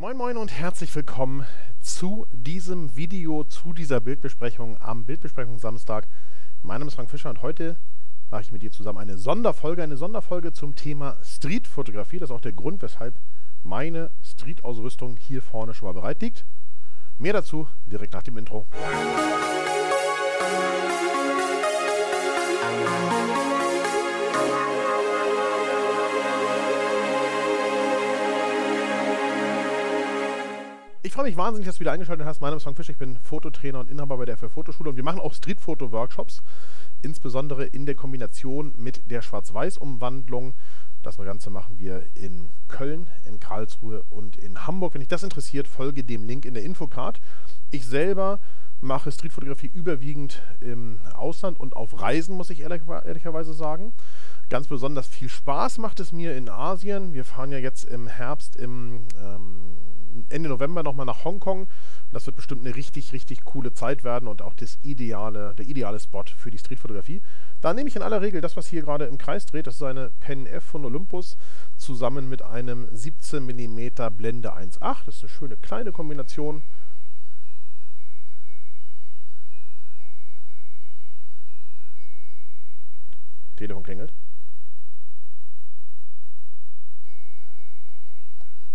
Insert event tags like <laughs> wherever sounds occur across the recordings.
Moin Moin und herzlich willkommen zu diesem Video, zu dieser Bildbesprechung am Bildbesprechung Samstag. Mein Name ist Frank Fischer und heute mache ich mit dir zusammen eine Sonderfolge, eine Sonderfolge zum Thema Streetfotografie. Das ist auch der Grund, weshalb meine Street-Ausrüstung hier vorne schon mal bereit liegt. Mehr dazu direkt nach dem Intro. Musik freue mich wahnsinnig, dass du wieder eingeschaltet hast. Mein Name ist Frank Fischer, ich bin Fototrainer und Inhaber bei der FL Fotoschule und wir machen auch Streetfoto-Workshops, insbesondere in der Kombination mit der Schwarz-Weiß-Umwandlung. Das Ganze machen wir in Köln, in Karlsruhe und in Hamburg. Wenn dich das interessiert, folge dem Link in der Infocard. Ich selber mache Streetfotografie überwiegend im Ausland und auf Reisen, muss ich ehrlich, ehrlicherweise sagen. Ganz besonders viel Spaß macht es mir in Asien. Wir fahren ja jetzt im Herbst im ähm, Ende November nochmal nach Hongkong. Das wird bestimmt eine richtig, richtig coole Zeit werden und auch das ideale, der ideale Spot für die Streetfotografie. Da nehme ich in aller Regel das, was hier gerade im Kreis dreht. Das ist eine Pen F von Olympus zusammen mit einem 17 mm Blende 1.8. Das ist eine schöne kleine Kombination. Telefon klingelt.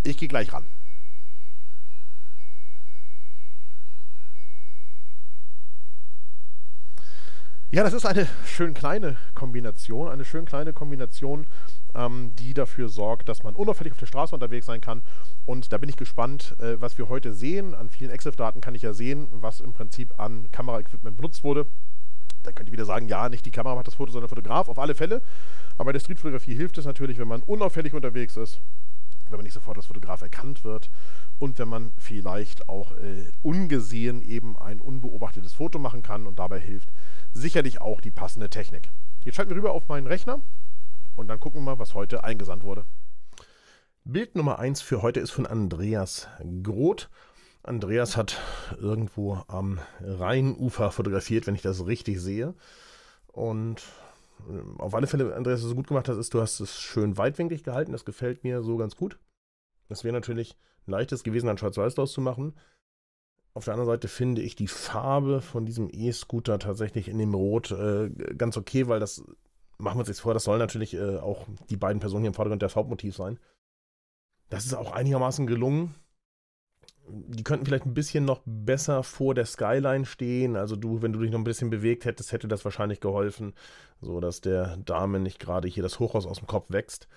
Ich gehe gleich ran. Ja, das ist eine <laughs> schön kleine Kombination, eine schön kleine Kombination, ähm, die dafür sorgt, dass man unauffällig auf der Straße unterwegs sein kann. Und da bin ich gespannt, äh, was wir heute sehen. An vielen EXIF-Daten kann ich ja sehen, was im Prinzip an Kameraequipment benutzt wurde. Da könnt ihr wieder sagen, ja, nicht die Kamera macht das Foto, sondern der Fotograf, auf alle Fälle. Aber bei der Streetfotografie hilft es natürlich, wenn man unauffällig unterwegs ist wenn man nicht sofort als Fotograf erkannt wird und wenn man vielleicht auch äh, ungesehen eben ein unbeobachtetes Foto machen kann und dabei hilft sicherlich auch die passende Technik. Jetzt schalten wir rüber auf meinen Rechner und dann gucken wir mal, was heute eingesandt wurde. Bild Nummer 1 für heute ist von Andreas Groth. Andreas hat irgendwo am Rheinufer fotografiert, wenn ich das richtig sehe. Und ähm, auf alle Fälle, Andreas, was du gut gemacht hast, ist, du hast es schön weitwinklig gehalten. Das gefällt mir so ganz gut es wäre natürlich ein leichtes gewesen, dann schwarz-weiß draus zu machen. Auf der anderen Seite finde ich die Farbe von diesem E-Scooter tatsächlich in dem Rot äh, ganz okay, weil das, machen wir uns jetzt vor, das soll natürlich äh, auch die beiden Personen hier im Vordergrund das Hauptmotiv sein. Das ist auch einigermaßen gelungen. Die könnten vielleicht ein bisschen noch besser vor der Skyline stehen. Also du, wenn du dich noch ein bisschen bewegt hättest, hätte das wahrscheinlich geholfen, so dass der Dame nicht gerade hier das Hochhaus aus dem Kopf wächst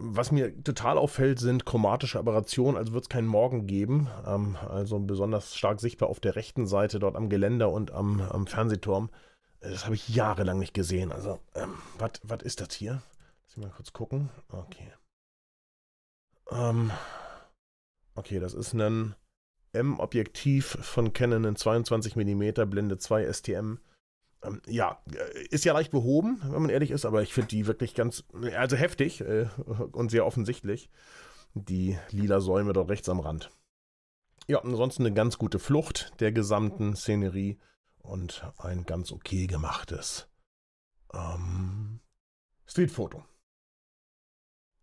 was mir total auffällt, sind chromatische Aberrationen, also wird es keinen Morgen geben. Ähm, also besonders stark sichtbar auf der rechten Seite, dort am Geländer und am, am Fernsehturm. Das habe ich jahrelang nicht gesehen. Also, ähm, was ist das hier? Lass mich mal kurz gucken. Okay. Ähm, okay, das ist ein M-Objektiv von Canon in 22mm, Blende 2 STM. Ähm, ja, äh, ist ja leicht behoben, wenn man ehrlich ist, aber ich finde die wirklich ganz, also heftig äh, <laughs> und sehr offensichtlich, die lila Säume dort rechts am Rand. Ja, ansonsten eine ganz gute Flucht der gesamten Szenerie und ein ganz okay gemachtes ähm, Streetfoto.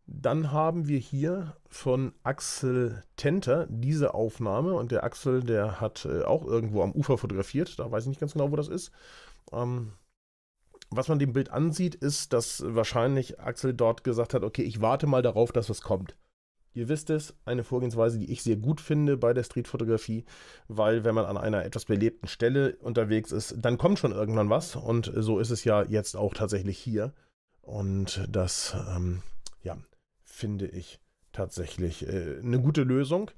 Dann haben wir hier von Axel Tenter diese Aufnahme. Und der Axel, der hat äh, auch irgendwo am Ufer fotografiert. Da weiß ich nicht ganz genau, wo das ist. Ähm, was man dem Bild ansieht, ist, dass wahrscheinlich Axel dort gesagt hat, okay, ich warte mal darauf, dass was kommt. Ihr wisst es, eine Vorgehensweise, die ich sehr gut finde bei der Streetfotografie, weil wenn man an einer etwas belebten Stelle unterwegs ist, dann kommt schon irgendwann was und so ist es ja jetzt auch tatsächlich hier. Und das, ähm, ja, finde ich tatsächlich äh, eine gute Lösung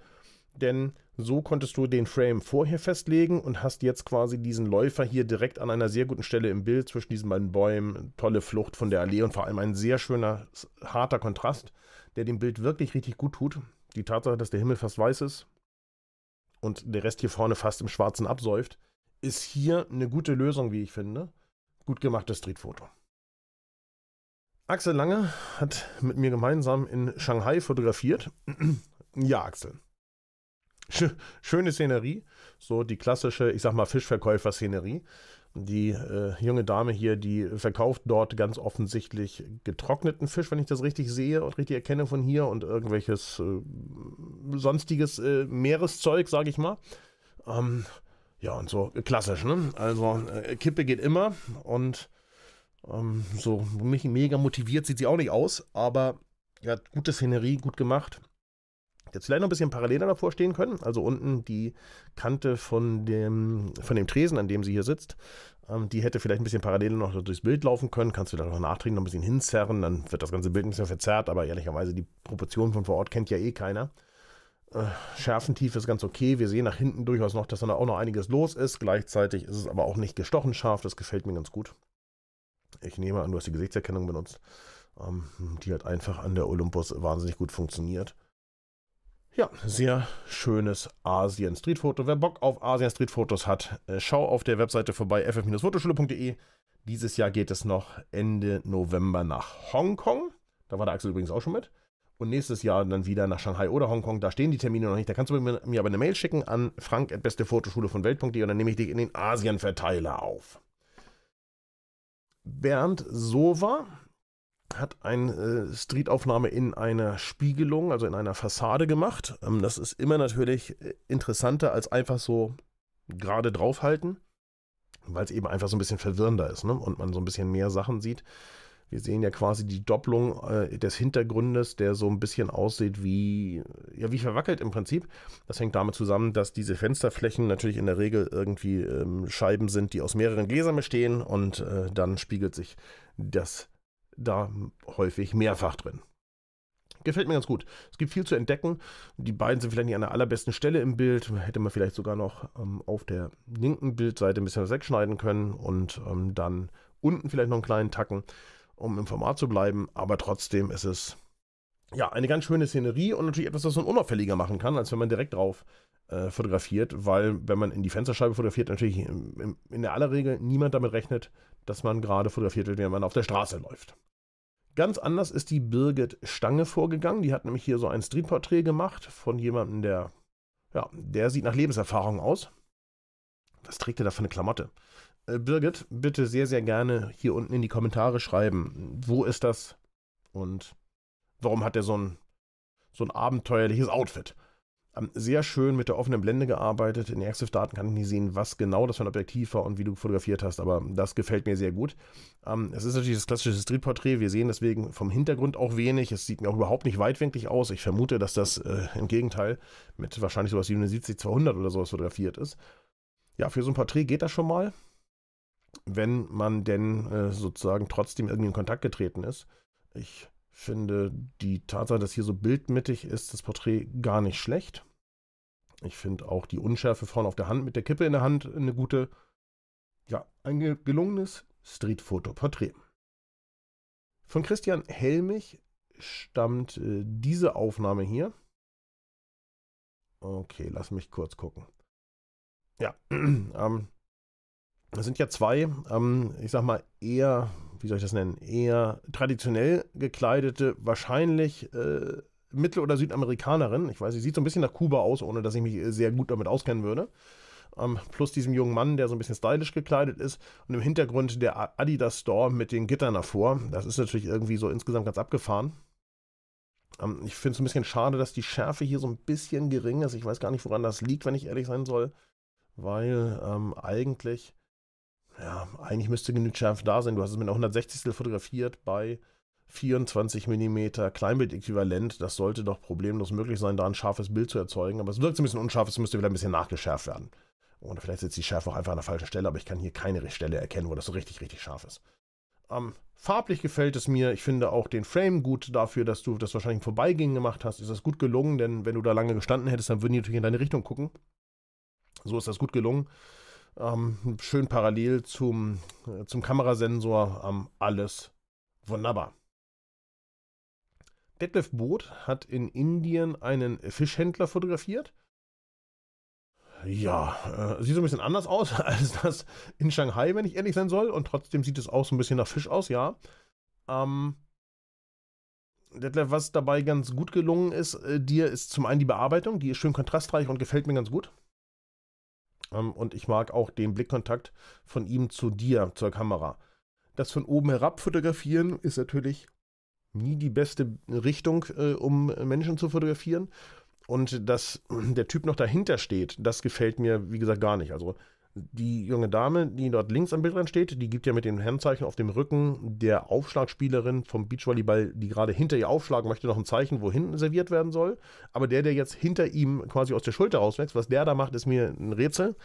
denn so konntest du den Frame vorher festlegen und hast jetzt quasi diesen Läufer hier direkt an einer sehr guten Stelle im Bild zwischen diesen beiden Bäumen. Tolle Flucht von der Allee und vor allem ein sehr schöner, harter Kontrast, der dem Bild wirklich richtig gut tut. Die Tatsache, dass der Himmel fast weiß ist und der Rest hier vorne fast im Schwarzen absäuft, ist hier eine gute Lösung, wie ich finde. Gut gemachtes Streetfoto. Axel Lange hat mit mir gemeinsam in Shanghai fotografiert. <clears throat> ja, Axel, schöne Szenerie, so die klassische, ich sag mal, Fischverkäufer-Szenerie. Die äh, junge Dame hier, die verkauft dort ganz offensichtlich getrockneten Fisch, wenn ich das richtig sehe und richtig erkenne von hier und irgendwelches äh, sonstiges äh, Meereszeug, sage ich mal. Ähm, ja, und so klassisch, ne? Also äh, Kippe geht immer und ähm, so mich mega motiviert sieht sie auch nicht aus, aber ja, gute Szenerie, gut gemacht jetzt vielleicht noch ein bisschen paralleler davor stehen können. Also unten die Kante von dem, von dem Tresen, an dem sie hier sitzt, ähm, die hätte vielleicht ein bisschen paralleler noch durchs Bild laufen können. Kannst du da noch nachträgen, noch ein bisschen hinzerren, dann wird das ganze Bild ein bisschen verzerrt, aber ehrlicherweise die Proportionen von vor Ort kennt ja eh keiner. Äh, Schärfentiefe ist ganz okay. Wir sehen nach hinten durchaus noch, dass da auch noch einiges los ist. Gleichzeitig ist es aber auch nicht gestochen scharf. Das gefällt mir ganz gut. Ich nehme an, du hast die Gesichtserkennung benutzt. Ähm, die hat einfach an der Olympus wahnsinnig gut funktioniert. Ja, sehr schönes Asien-Streetfoto. Wer Bock auf Asien-Streetfotos hat, äh, schau auf der Webseite vorbei, ff-fotoschule.de. Dieses Jahr geht es noch Ende November nach Hongkong. Da war der Axel übrigens auch schon mit. Und nächstes Jahr dann wieder nach Shanghai oder Hongkong. Da stehen die Termine noch nicht. Da kannst du mir, aber eine Mail schicken an frank.bestefotoschule von Welt.de und dann nehme ich dich in den Asien-Verteiler auf. Bernd Sova hat eine äh, Streetaufnahme in einer Spiegelung, also in einer Fassade gemacht. Ähm, das ist immer natürlich äh, interessanter als einfach so gerade draufhalten, weil es eben einfach so ein bisschen verwirrender ist ne? und man so ein bisschen mehr Sachen sieht. Wir sehen ja quasi die Doppelung äh, des Hintergrundes, der so ein bisschen aussieht wie, ja, wie verwackelt im Prinzip. Das hängt damit zusammen, dass diese Fensterflächen natürlich in der Regel irgendwie ähm, Scheiben sind, die aus mehreren Gläsern bestehen und äh, dann spiegelt sich das da häufig mehrfach drin. Gefällt mir ganz gut. Es gibt viel zu entdecken. Die beiden sind vielleicht nicht an der allerbesten Stelle im Bild. Hätte man vielleicht sogar noch ähm, auf der linken Bildseite ein bisschen was wegschneiden können und ähm, dann unten vielleicht noch einen kleinen Tacken, um im Format zu bleiben. Aber trotzdem ist es ja eine ganz schöne Szenerie und natürlich etwas, was man unauffälliger machen kann, als wenn man direkt drauf äh, fotografiert, weil wenn man in die Fensterscheibe fotografiert, natürlich ähm, in, in, der aller Regel niemand damit rechnet, dass man gerade fotografiert wird, wenn man auf der Straße läuft. Ganz anders ist die Birgit Stange vorgegangen. Die hat nämlich hier so ein Streetporträt gemacht von jemandem, der, ja, der sieht nach Lebenserfahrung aus. Was trägt er da für eine Klamotte? Äh, Birgit, bitte sehr, sehr gerne hier unten in die Kommentare schreiben. Wo ist das? Und warum hat er so ein, so ein abenteuerliches Outfit? sehr schön mit der offenen Blende gearbeitet. In Active-Daten kann ich nicht sehen, was genau das für ein Objektiv war und wie du fotografiert hast, aber das gefällt mir sehr gut. Ähm, es ist natürlich das klassische Streetporträt. Wir sehen deswegen vom Hintergrund auch wenig. Es sieht mir auch überhaupt nicht weitwinklig aus. Ich vermute, dass das äh, im Gegenteil mit wahrscheinlich sowas 77-200 oder sowas fotografiert ist. Ja, für so ein Porträt geht das schon mal, wenn man denn äh, sozusagen trotzdem irgendwie in Kontakt getreten ist. Ich finde die Tatsache, dass hier so bildmittig ist, das Porträt gar nicht schlecht. Ich finde auch die Unschärfe vorne auf der Hand mit der Kippe in der Hand eine gute. Ja, ein gelungenes Streetfoto-Porträt. Von Christian Helmich stammt äh, diese Aufnahme hier. Okay, lass mich kurz gucken. Ja, <clears throat> ähm, das sind ja zwei, ähm, ich sag mal, eher, wie soll ich das nennen, eher traditionell gekleidete, wahrscheinlich äh, Mittel- oder Südamerikanerin. Ich weiß, sie sieht so ein bisschen nach Kuba aus, ohne dass ich mich äh, sehr gut damit auskennen würde. Ähm, plus diesem jungen Mann, der so ein bisschen stylisch gekleidet ist. Und im Hintergrund der Adidas Store mit den Gittern davor. Das ist natürlich irgendwie so insgesamt ganz abgefahren. Ähm, ich finde es ein bisschen schade, dass die Schärfe hier so ein bisschen gering ist. Ich weiß gar nicht, woran das liegt, wenn ich ehrlich sein soll. Weil ähm, eigentlich, ja, eigentlich müsste genügend Schärfe da sein. Du hast es mit einer 160. fotografiert bei 24 mm Kleinbild-Äquivalent, das sollte doch problemlos möglich sein, da ein scharfes Bild zu erzeugen. Aber es wirkt ein bisschen unscharf, es müsste wieder ein bisschen nachgeschärft werden. Oder vielleicht sitzt die Schärfe auch einfach an der falschen Stelle, aber ich kann hier keine Stelle erkennen, wo das so richtig, richtig scharf ist. Ähm, farblich gefällt es mir. Ich finde auch den Frame gut dafür, dass du das wahrscheinlich im Vorbeigehen gemacht hast. Ist das gut gelungen, denn wenn du da lange gestanden hättest, dann würden die natürlich in deine Richtung gucken. So ist das gut gelungen. Ähm, schön parallel zum, äh, zum Kamerasensor. Ähm, alles wunderbar. Detlef Boot hat in Indien einen Fischhändler fotografiert. Ja, äh, sieht so ein bisschen anders aus <laughs> als das in Shanghai, wenn ich ehrlich sein soll. Und trotzdem sieht es auch so ein bisschen nach Fisch aus, ja. Ähm, Detlef, was dabei ganz gut gelungen ist, äh, dir ist zum einen die Bearbeitung, die ist schön kontrastreich und gefällt mir ganz gut. Ähm, und ich mag auch den Blickkontakt von ihm zu dir, zur Kamera. Das von oben herab fotografieren ist natürlich nie die beste Richtung, äh, um Menschen zu fotografieren. Und dass der Typ noch dahinter steht, das gefällt mir, wie gesagt, gar nicht. Also die junge Dame, die dort links am Bildrand steht, die gibt ja mit dem Handzeichen auf dem Rücken der Aufschlagspielerin vom Beachvolleyball, die gerade hinter ihr aufschlagen möchte, noch ein Zeichen, wohin serviert werden soll. Aber der, der jetzt hinter ihm quasi aus der Schulter rauswächst, was der da macht, ist mir ein Rätsel.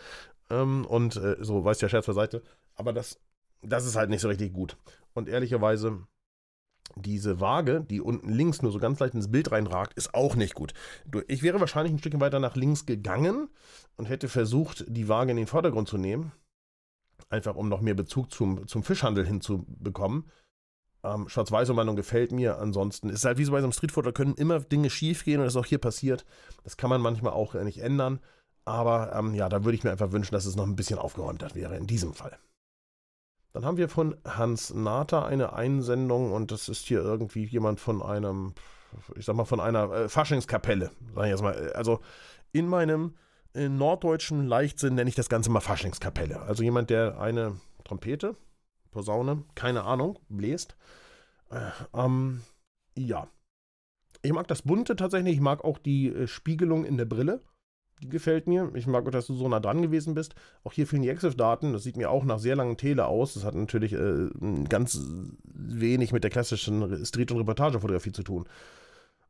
Ähm, und äh, so weiß der Scherz beiseite. Aber das, das ist halt nicht so richtig gut. Und ehrlicherweise diese Waage, die unten links nur so ganz leicht ins Bild reinragt, ist auch nicht gut. Ich wäre wahrscheinlich ein Stückchen weiter nach links gegangen und hätte versucht, die Waage in den Vordergrund zu nehmen. Einfach um noch mehr Bezug zum, zum Fischhandel hinzubekommen. Ähm, Schwarz-Weiß-Umwandlung gefällt mir. Ansonsten ist es halt wie so bei so einem Streetfood, da können immer Dinge schief gehen und das ist auch hier passiert. Das kann man manchmal auch nicht ändern. Aber ähm, ja, da würde ich mir einfach wünschen, dass es noch ein bisschen aufgeräumter wäre in diesem Fall. Dann haben wir von Hans Nater eine Einsendung und das ist hier irgendwie jemand von einem, ich sag mal, von einer äh, Faschingskapelle. Sag ich jetzt mal. Also in meinem äh, norddeutschen Leichtsinn nenne ich das Ganze mal Faschingskapelle. Also jemand, der eine Trompete, Posaune, keine Ahnung, bläst. Äh, ähm, ja. Ich mag das Bunte tatsächlich, ich mag auch die äh, Spiegelung in der Brille. Die gefällt mir. Ich mag auch, dass du so nah dran gewesen bist. Auch hier fehlen die EXIF-Daten. Das sieht mir auch nach sehr langen Tele aus. Das hat natürlich äh, ganz wenig mit der klassischen Street- und Reportagefotografie zu tun.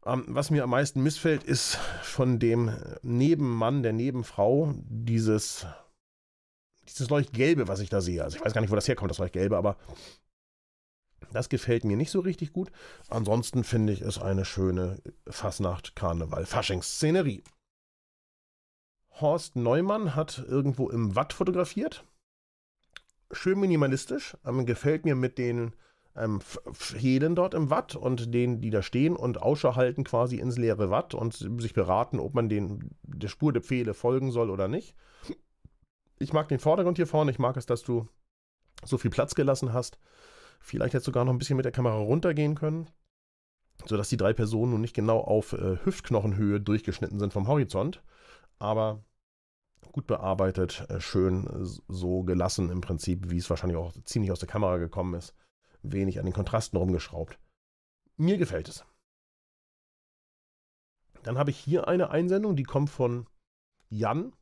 Ähm, was mir am meisten missfällt, ist von dem Nebenmann, der Nebenfrau, dieses, dieses Leuchtgelbe, was ich da sehe. Also ich weiß gar nicht, wo das herkommt, das Leuchtgelbe, aber das gefällt mir nicht so richtig gut. Ansonsten finde ich es eine schöne Fasnacht, Karneval, faschings szenerie Horst Neumann hat irgendwo im Watt fotografiert. Schön minimalistisch. Ähm, gefällt mir mit den ähm, Helen dort im Watt und denen, die da stehen und Ausschau halten quasi ins leere Watt und sich beraten, ob man den, der Spur der Pfähle folgen soll oder nicht. Ich mag den Vordergrund hier vorne. Ich mag es, dass du so viel Platz gelassen hast. Vielleicht hättest du gar noch ein bisschen mit der Kamera runtergehen können, sodass die drei Personen nun nicht genau auf äh, Hüftknochenhöhe durchgeschnitten sind vom Horizont aber gut bearbeitet, äh, schön äh, so gelassen im Prinzip, wie es wahrscheinlich auch ziemlich aus der Kamera gekommen ist. Wenig an den Kontrasten rumgeschraubt. Mir gefällt es. Dann habe ich hier eine Einsendung, die kommt von Jan.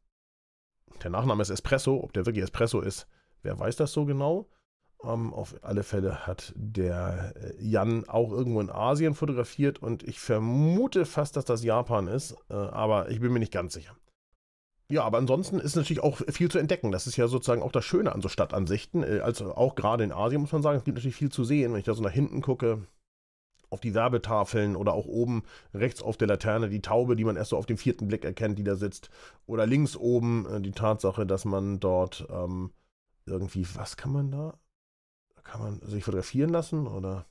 Der Nachname ist Espresso. Ob der wirklich Espresso ist, wer weiß das so genau. Um, ähm, auf alle Fälle hat der äh, Jan auch irgendwo in Asien fotografiert und ich vermute fast, dass das Japan ist, äh, aber ich bin mir nicht ganz sicher. Ja, aber ansonsten ist natürlich auch viel zu entdecken. Das ist ja sozusagen auch das Schöne an so Stadtansichten. Äh, also auch gerade in Asien muss man sagen, es gibt natürlich viel zu sehen. Wenn ich da so nach hinten gucke, auf die Werbetafeln oder auch oben rechts auf der Laterne die Taube, die man erst so auf dem vierten Blick erkennt, die da sitzt. Oder links oben die Tatsache, dass man dort ähm, irgendwie, was kann man da? kann man sich fotografieren lassen oder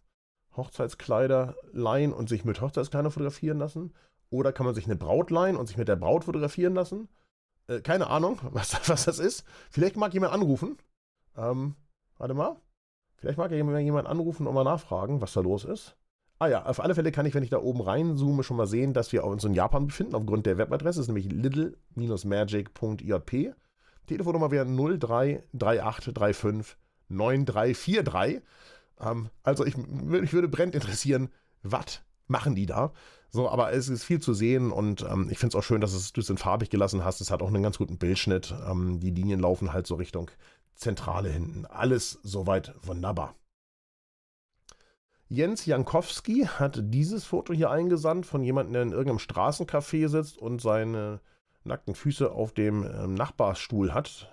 Hochzeitskleider leihen und sich mit Hochzeitskleider fotografieren lassen. Oder kann man sich eine Braut leihen und sich mit der Braut fotografieren lassen? Äh, keine Ahnung, <laughs> was, was, das ist. Vielleicht mag jemand anrufen. Ähm, warte mal. Vielleicht mag jemand anrufen und mal nachfragen, was da los ist. Ah ja, auf alle Fälle kann ich, wenn ich da oben reinzoome, schon mal sehen, dass wir uns in Japan befinden, aufgrund der Webadresse. Das ist nämlich little-magic.jp. Telefonnummer wäre 033835 9343. Ähm, also ich, ich würde brennend interessieren, was machen die da? So, aber es ist viel zu sehen und ähm, ich finde es auch schön, dass du es in farbig gelassen hast. Es hat auch einen ganz guten Bildschnitt. Ähm, die Linien laufen halt so Richtung Zentrale hinten. Alles soweit wunderbar. Jens Jankowski hat dieses Foto hier eingesandt von jemandem, der in irgendeinem Straßencafé sitzt und seine nackten Füße auf dem ähm, Nachbarstuhl hat.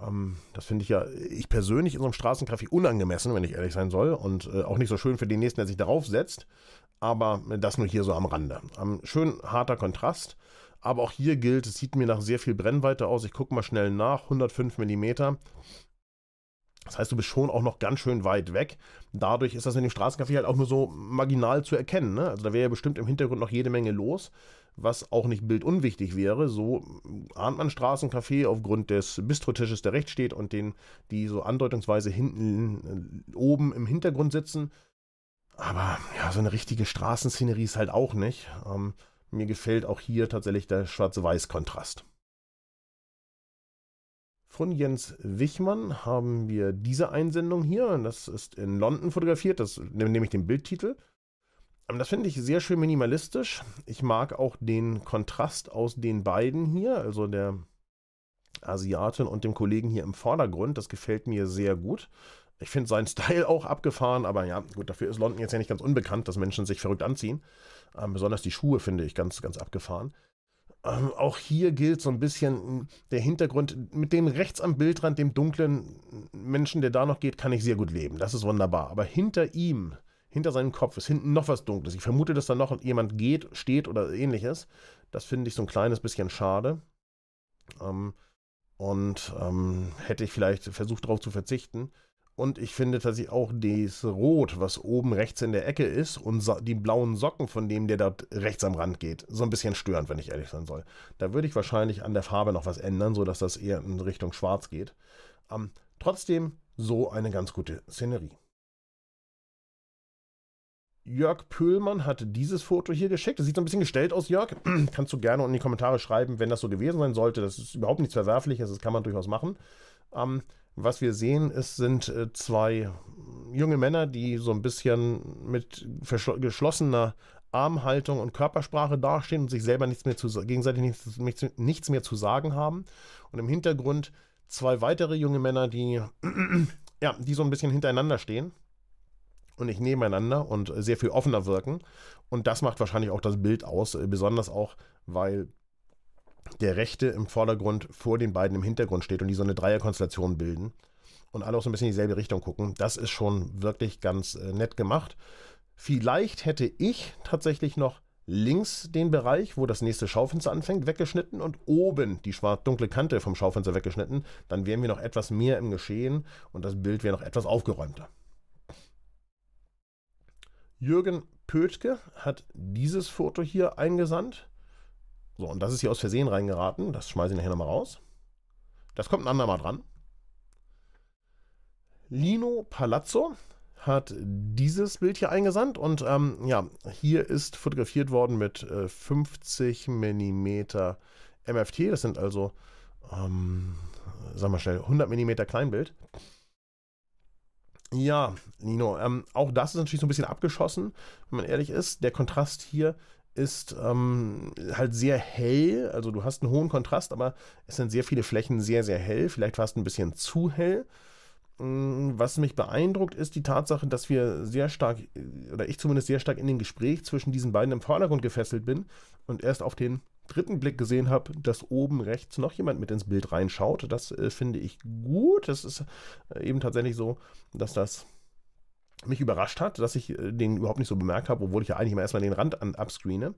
Ähm, das finde ich ja, ich persönlich in so einem Straßencafé unangemessen, wenn ich ehrlich sein soll. Und äh, auch nicht so schön für den Nächsten, der sich darauf setzt. Aber äh, das nur hier so am Rande. Ähm, schön harter Kontrast. Aber auch hier gilt, es sieht mir nach sehr viel Brennweite aus. Ich gucke mal schnell nach. 105 mm. Das heißt, du bist schon auch noch ganz schön weit weg. Dadurch ist das in dem Straßencafé halt auch nur so marginal zu erkennen. Ne? Also da wäre ja bestimmt im Hintergrund noch jede Menge los was auch nicht bildunwichtig wäre. So ahnt man Straßencafé aufgrund des Bistrotisches, der rechts steht und den, die so andeutungsweise hinten äh, oben im Hintergrund sitzen. Aber ja, so eine richtige Straßenszenerie ist halt auch nicht. Ähm, mir gefällt auch hier tatsächlich der Schwarz-Weiß-Kontrast. Von Jens Wichmann haben wir diese Einsendung hier. Das ist in London fotografiert. Das nehme ich den Bildtitel. Ähm, das finde ich sehr schön minimalistisch. Ich mag auch den Kontrast aus den beiden hier, also der Asiatin und dem Kollegen hier im Vordergrund. Das gefällt mir sehr gut. Ich finde seinen <laughs> Style auch abgefahren, aber ja, gut, dafür ist London jetzt ja nicht ganz unbekannt, dass Menschen sich verrückt anziehen. Ähm, besonders die Schuhe finde ich ganz, ganz abgefahren. Ähm, auch hier gilt so ein bisschen hm, der Hintergrund. Mit dem rechts am Bildrand, dem dunklen Menschen, der da noch geht, kann ich sehr gut leben. Das ist wunderbar. Aber hinter ihm hinter seinem Kopf ist hinten noch was Dunkles. Ich vermute, dass da noch jemand geht, steht oder ähnliches. Das finde ich so ein kleines bisschen schade. Ähm, und ähm, hätte ich vielleicht versucht, darauf zu verzichten. Und ich finde tatsächlich auch das Rot, was oben rechts in der Ecke ist, und so, die blauen Socken von dem, der da rechts am Rand geht, so ein bisschen störend, wenn ich ehrlich sein soll. Da würde ich wahrscheinlich an der Farbe noch was ändern, sodass das eher in Richtung Schwarz geht. Ähm, trotzdem so eine ganz gute Szenerie. Jörg Pöhlmann hat dieses Foto hier geschickt. Das sieht so ein bisschen gestellt aus, Jörg. <clears throat> Kannst du gerne in die Kommentare schreiben, wenn das so gewesen sein sollte. Das ist überhaupt nichts Verwerfliches, das kann man durchaus machen. Ähm, was wir sehen, ist, sind äh, zwei junge Männer, die so ein bisschen mit geschlossener Armhaltung und Körpersprache dastehen und sich selber nichts mehr zu, gegenseitig nichts, nichts, nichts mehr zu sagen haben. Und im Hintergrund zwei weitere junge Männer, die, <clears throat> ja, die so ein bisschen hintereinander stehen und nicht nebeneinander und sehr viel offener wirken. Und das macht wahrscheinlich auch das Bild aus, äh, besonders auch, weil der Rechte im Vordergrund vor den beiden im Hintergrund steht und die so eine Dreierkonstellation bilden und alle auch so ein bisschen in dieselbe Richtung gucken. Das ist schon wirklich ganz äh, nett gemacht. Vielleicht hätte ich tatsächlich noch links den Bereich, wo das nächste Schaufenster anfängt, weggeschnitten und oben die schwarz-dunkle Kante vom Schaufenster weggeschnitten. Dann wären wir noch etwas mehr im Geschehen und das Bild wäre noch etwas aufgeräumter. Jürgen Pötke hat dieses Foto hier eingesandt. So, und das ist hier aus Versehen reingeraten. Das schmeiße ich nachher nochmal raus. Das kommt ein andermal dran. Lino Palazzo hat dieses Bild hier eingesandt und ähm, ja, hier ist fotografiert worden mit äh, 50 mm MFT. Das sind also, ähm, sagen wir schnell, 100 mm Kleinbild. Ja, Nino, ähm, auch das ist natürlich so ein bisschen abgeschossen, wenn man ehrlich ist. Der Kontrast hier ist ähm, halt sehr hell. Also du hast einen hohen Kontrast, aber es sind sehr viele Flächen sehr, sehr hell. Vielleicht fast ein bisschen zu hell. Mm, was mich beeindruckt, ist die Tatsache, dass wir sehr stark, äh, oder ich zumindest sehr stark in dem Gespräch zwischen diesen beiden im Vordergrund gefesselt bin und erst auf den dritten Blick gesehen habe, dass oben rechts noch jemand mit ins Bild reinschaut. Das äh, finde ich gut. Es ist äh, eben tatsächlich so, dass das mich überrascht hat, dass ich äh, den überhaupt nicht so bemerkt habe, obwohl ich ja eigentlich immer erstmal den Rand an, abscreene.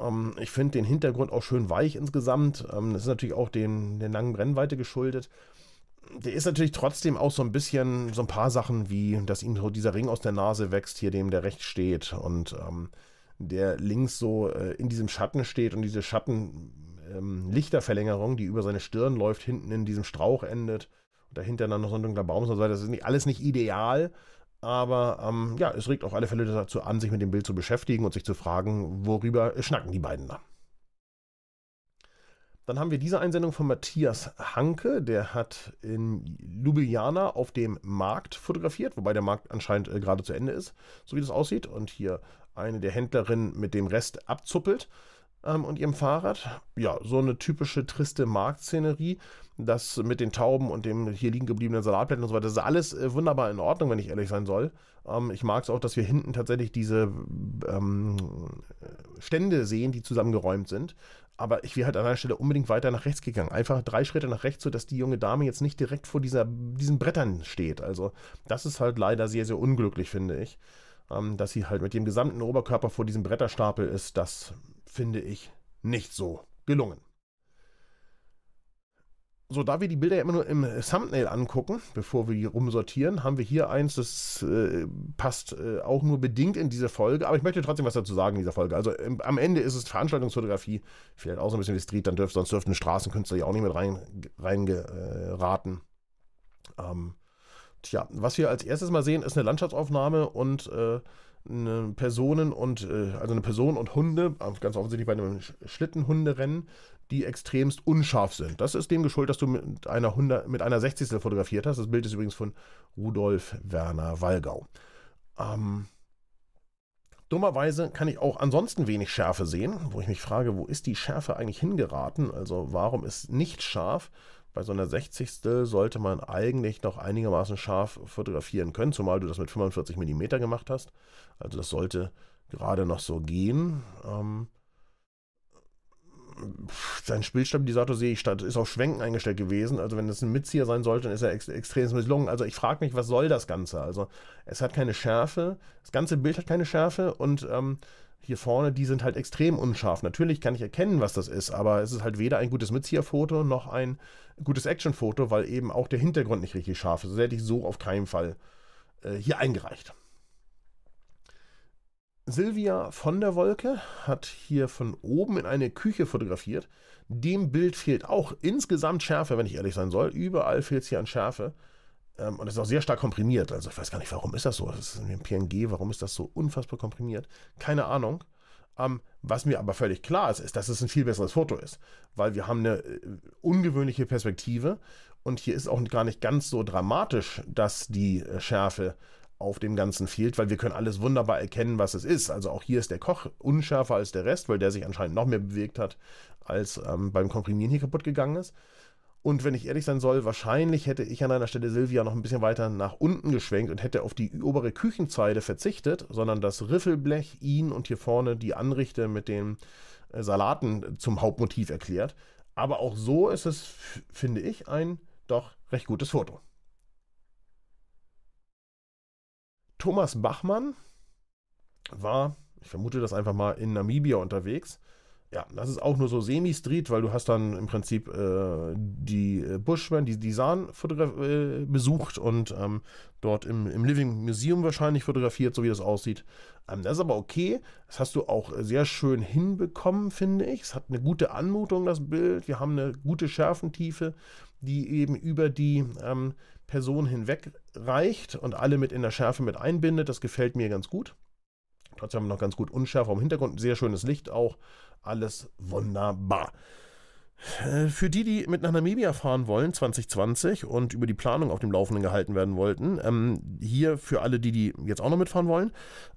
Ähm, ich finde den Hintergrund auch schön weich insgesamt. Ähm, das ist natürlich auch dem, der langen Brennweite geschuldet der ist natürlich trotzdem auch so ein bisschen so ein paar Sachen wie, dass ihm so dieser Ring aus der Nase wächst, hier dem der rechts steht und ähm, der links so äh, in diesem Schatten steht und diese Schattenlichterverlängerung, ähm, die über seine Stirn läuft, hinten in diesem Strauch endet und dahinter dann noch so ein dunkler Baum und so weiter. Das ist nicht, alles nicht ideal, aber ähm, ja, es regt auf alle Fälle dazu an, sich mit dem Bild zu beschäftigen und sich zu fragen, worüber schnacken die beiden da. Dann haben wir diese Einsendung von Matthias Hanke. Der hat in Ljubljana auf dem Markt fotografiert, wobei der Markt anscheinend äh, gerade zu Ende ist, so wie das aussieht. Und hier eine der Händlerinnen mit dem Rest abzuppelt ähm, und ihrem Fahrrad. Ja, so eine typische triste Marktszenerie. Das mit den Tauben und dem hier liegen gebliebenen Salatblättern und so weiter, das ist alles äh, wunderbar in Ordnung, wenn ich ehrlich sein soll. Ähm, ich mag es auch, dass wir hinten tatsächlich diese ähm, Stände sehen, die zusammengeräumt sind. Aber ich wäre halt an einer Stelle unbedingt weiter nach rechts gegangen. Einfach drei Schritte nach rechts, sodass die junge Dame jetzt nicht direkt vor dieser, diesen Brettern steht. Also, das ist halt leider sehr, sehr unglücklich, finde ich. Ähm, dass sie halt mit dem gesamten Oberkörper vor diesem Bretterstapel ist, das finde ich nicht so gelungen. So, da wir die Bilder ja immer nur im Thumbnail angucken, bevor wir die rumsortieren, haben wir hier eins, das äh, passt äh, auch nur bedingt in diese Folge, aber ich möchte trotzdem was dazu sagen in dieser Folge. Also im, ähm, am Ende ist es Veranstaltungsfotografie, vielleicht auch so ein bisschen wie Street, dann dürf, sonst dürften Straßenkünstler ja auch nicht mit reingeraten. rein äh, ähm, Tja, was wir als erstes mal sehen, ist eine Landschaftsaufnahme und äh, eine Personen und äh, also eine Person und Hunde, äh, ganz offensichtlich bei einem Schlittenhunderennen, die extremst unscharf sind. Das ist dem geschuldet, dass du mit einer 100, mit einer 60. fotografiert hast. Das Bild ist übrigens von Rudolf Werner Wallgau. Ähm, dummerweise kann ich auch ansonsten wenig Schärfe sehen, wo ich mich frage, wo ist die Schärfe eigentlich hingeraten? Also warum ist nicht scharf? bei so einer 60. sollte man eigentlich noch einigermaßen scharf fotografieren können, zumal du das mit 45 mm gemacht hast. Also das sollte gerade noch so gehen. Ähm, sein Spielstabilisator sehe ich statt, ist auf Schwenken eingestellt gewesen. Also wenn das ein Mitzieher sein sollte, dann ist er ex extrem misslungen. Also ich frage mich, was soll das Ganze? Also es hat keine Schärfe, das ganze Bild hat keine Schärfe und ähm, hier vorne, die sind halt extrem unscharf. Natürlich kann ich erkennen, was das ist, aber es ist halt weder ein gutes Mitzieherfoto noch ein gutes Actionfoto, weil eben auch der Hintergrund nicht richtig scharf ist. Das hätte ich so auf keinen Fall äh, hier eingereicht. Silvia von der Wolke hat hier von oben in eine Küche fotografiert. Dem Bild fehlt auch insgesamt Schärfe, wenn ich ehrlich sein soll. Überall fehlt es hier an Schärfe. Ähm, und es ist auch sehr stark komprimiert. Also ich weiß gar nicht, warum ist das so? Das ist ein PNG, warum ist das so unfassbar komprimiert? Keine Ahnung. Um, ähm, was mir aber völlig klar ist, ist, dass es ein viel besseres Foto ist, weil wir haben eine äh, ungewöhnliche Perspektive und hier ist auch gar nicht ganz so dramatisch, dass die äh, Schärfe auf dem Ganzen fehlt, weil wir können alles wunderbar erkennen, was es ist. Also auch hier ist der Koch unschärfer als der Rest, weil der sich anscheinend noch mehr bewegt hat, als ähm, beim Komprimieren hier kaputt gegangen ist. Und wenn ich ehrlich sein soll, wahrscheinlich hätte ich an einer Stelle Silvia noch ein bisschen weiter nach unten geschwenkt und hätte auf die obere Küchenzeile verzichtet, sondern das Riffelblech ihn und hier vorne die Anrichte mit den äh, Salaten zum Hauptmotiv erklärt. Aber auch so ist es, finde ich, ein doch recht gutes Foto. Thomas Bachmann war, ich vermute das einfach mal, in Namibia unterwegs ja, das ist auch nur so semi-street, weil du hast dann im Prinzip äh, die äh, Bushman, die, die Sahn äh, besucht und ähm, dort im, im Living Museum wahrscheinlich fotografiert, so wie das aussieht. Ähm, das ist aber okay. Das hast du auch sehr schön hinbekommen, finde ich. Es hat eine gute Anmutung, das Bild. Wir haben eine gute Schärfentiefe, die eben über die ähm, Person hinweg reicht und alle mit in der Schärfe mit einbindet. Das gefällt mir ganz gut. Trotzdem haben wir noch ganz gut Unschärfe im Hintergrund. Sehr schönes Licht auch. Alles wunderbar. Äh, für die, die mit nach Namibia fahren wollen, 2020 und über die Planung auf dem Laufenden gehalten werden wollten, ähm, hier für alle, die, die jetzt auch noch mitfahren wollen,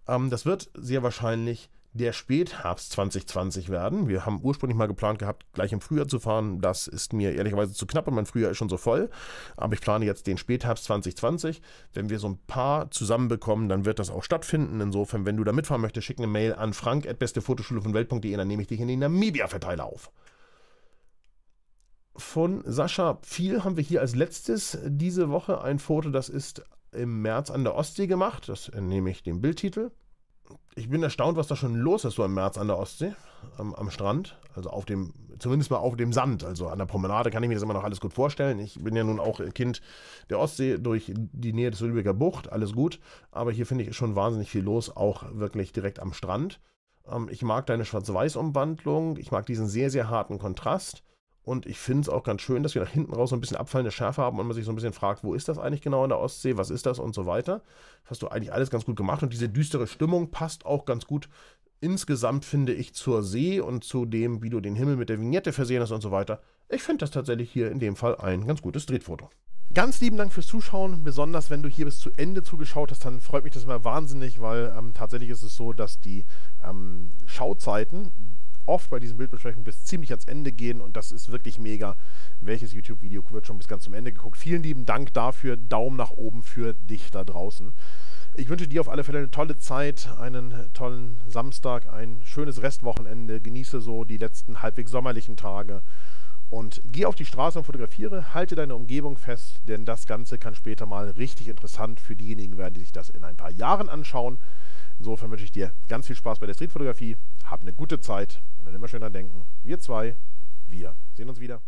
ähm, das wird sehr wahrscheinlich der Spätherbst 2020 werden. Wir haben ursprünglich mal geplant gehabt, gleich im Frühjahr zu fahren. Das ist mir ehrlicherweise zu knapp und mein Frühjahr ist schon so voll. Aber ich plane jetzt den Spätherbst 2020. Wenn wir so ein paar zusammenbekommen, dann wird das auch stattfinden. Insofern, wenn du da mitfahren möchtest, schick eine Mail an frank.bestefotoschule von welt.de, dann nehme ich dich in den Namibia-Verteiler auf. Von Sascha Viel haben wir hier als letztes diese Woche ein Foto, das ist im März an der Ostsee gemacht. Das nehme ich den Bildtitel ich bin erstaunt, was da schon los ist, so im März an der Ostsee, am, am, Strand. Also auf dem, zumindest mal auf dem Sand. Also an der Promenade kann ich mir das immer noch alles gut vorstellen. Ich bin ja nun auch Kind der Ostsee durch die Nähe des Lübecker Bucht, alles gut. Aber hier finde ich schon wahnsinnig viel los, auch wirklich direkt am Strand. Ähm, ich mag deine Schwarz-Weiß-Umwandlung. Ich mag diesen sehr, sehr harten Kontrast. Und ich finde es auch ganz schön, dass wir nach hinten raus so ein bisschen abfallende Schärfe haben und man sich so ein bisschen fragt, wo ist das eigentlich genau in der Ostsee, was ist das und so weiter. Das hast du eigentlich alles ganz gut gemacht und diese düstere Stimmung passt auch ganz gut insgesamt, finde ich, zur See und zu dem, wie du den Himmel mit der Vignette versehen hast und so weiter. Ich finde das tatsächlich hier in dem Fall ein ganz gutes Drehfoto. Ganz lieben Dank fürs Zuschauen. Besonders wenn du hier bis zu Ende zugeschaut hast, dann freut mich das immer wahnsinnig, weil ähm, tatsächlich ist es so, dass die ähm, Schauzeiten oft bei diesen Bildbesprechungen bis ziemlich ans Ende gehen und das ist wirklich mega. Welches YouTube-Video wird schon bis ganz zum Ende geguckt? Vielen lieben Dank dafür. Daumen nach oben für dich da draußen. Ich wünsche dir auf alle Fälle eine tolle Zeit, einen tollen Samstag, ein schönes Restwochenende. Genieße so die letzten halbwegs sommerlichen Tage und geh auf die Straße und fotografiere. Halte deine Umgebung fest, denn das Ganze kann später mal richtig interessant für diejenigen werden, die sich das in ein paar Jahren anschauen. Insofern wünsche ich dir ganz viel Spaß bei der Streetfotografie. Hab eine gute Zeit und dann immer schön an denken. Wir zwei, wir sehen uns wieder.